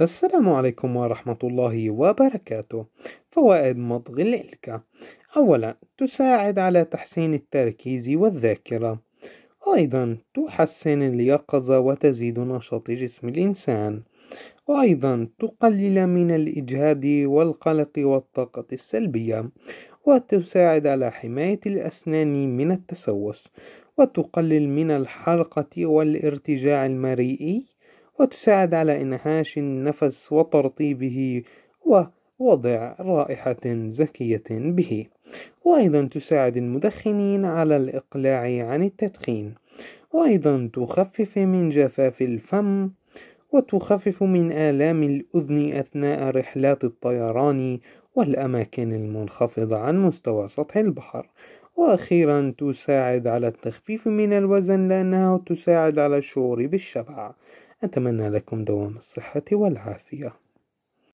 السلام عليكم ورحمة الله وبركاته فوائد مضغ الإلكة أولا تساعد على تحسين التركيز والذاكرة أيضا تحسن اليقظة وتزيد نشاط جسم الإنسان وأيضا تقلل من الإجهاد والقلق والطاقة السلبية وتساعد على حماية الأسنان من التسوس وتقلل من الحرقة والارتجاع المريئي وتساعد على إنعاش النفس وترطيبه ووضع رائحة زكية به وأيضا تساعد المدخنين على الإقلاع عن التدخين وأيضا تخفف من جفاف الفم وتخفف من آلام الأذن أثناء رحلات الطيران والأماكن المنخفضة عن مستوى سطح البحر وأخيرا تساعد على التخفيف من الوزن لأنها تساعد على الشعور بالشبع أتمنى لكم دوام الصحة والعافية